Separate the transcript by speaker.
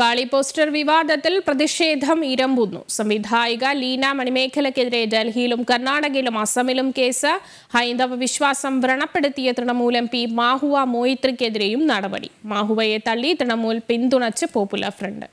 Speaker 1: കാളി poster വിവാദത്തിൽ പ്രതിഷേധം ഇരമ്പുന്നു സംവിധായിക ലീന മണിമേഖലക്കെതിരെ ഡൽഹിയിലും കർണാടകയിലും അസമിലും കേസ് ഹൈന്ദവ വിശ്വാസം വ്രണപ്പെടുത്തിയ തൃണമൂൽ എം പി മാഹുവ മൊയ്ത്രിക്കെതിരെയും നടപടി മാഹുവയെ തള്ളി തൃണമൂൽ പിന്തുണച്ച് പോപ്പുലർ ഫ്രണ്ട്